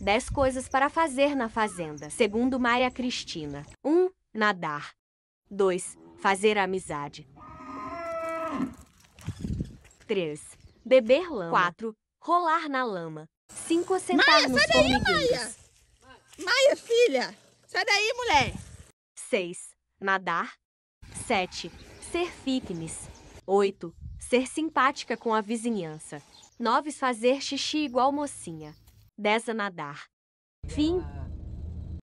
10 coisas para fazer na fazenda, segundo Maria Cristina. 1. Um, nadar. 2. Fazer amizade. 3. Beber lama. 4. Rolar na lama. 5. Assentar Maia, nos sai daí, Maia! Maia, filha! Sai daí, mulher! 6. Nadar. 7. Ser fitness. 8. Ser simpática com a vizinhança. 9. Fazer xixi igual mocinha dessa nadar. Fim.